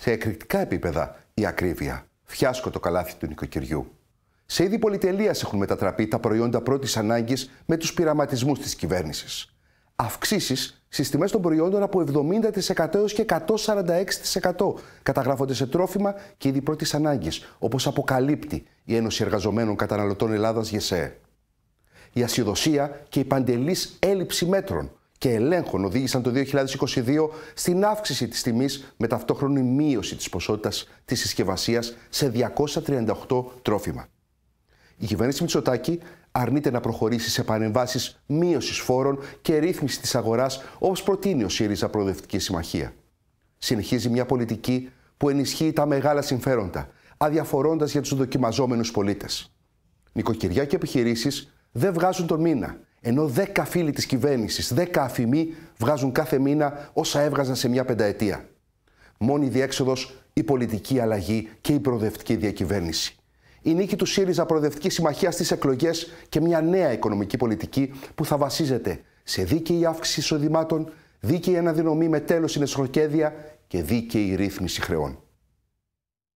σε εκρηκτικά επίπεδα η ακρίβεια. Φιάσκω το καλάθι του νοικοκυριού. Σε είδη πολυτελείας έχουν μετατραπεί τα προϊόντα πρώτης ανάγκης με τους πειραματισμούς της κυβέρνησης. Αυξήσεις στις τιμές των προϊόντων από 70% έως και 146% καταγράφονται σε τρόφιμα και είδη πρώτης ανάγκης, όπως αποκαλύπτει η Ένωση Εργαζομένων Καταναλωτών Ελλάδας ΓΕΣΕ. Η ασυδοσία και η παντελής έλλειψη μέτρων και ελέγχων οδήγησαν το 2022 στην αύξηση της τιμής με ταυτόχρονη μείωση της ποσότητας της συσκευασίας σε 238 τρόφιμα. Η κυβέρνηση Μητσοτάκη αρνείται να προχωρήσει σε παρεμβάσεις μείωσης φόρων και ρύθμιση της αγοράς όπως προτείνει ο ΣΥΡΙΖΑ Προοδευτική Συμμαχία. Συνεχίζει μια πολιτική που ενισχύει τα μεγάλα συμφέροντα, αδιαφορώντας για τους δοκιμαζόμενους πολίτες. Νοικοκυριά και επιχειρήσεις δεν βγάζουν τον μήνα ενώ δέκα φίλοι της κυβέρνησης, 10 αφημοί βγάζουν κάθε μήνα όσα έβγαζαν σε μια πενταετία. Μόνη διέξοδος η πολιτική αλλαγή και η προοδευτική διακυβέρνηση. Η νίκη του ΣΥΡΙΖΑ Προοδευτικής Συμμαχίας στις εκλογές και μια νέα οικονομική πολιτική που θα βασίζεται σε δίκαιη αύξηση εισοδημάτων, δίκαιη αναδυνομή με τέλος στην και δίκαιη ρύθμιση χρεών.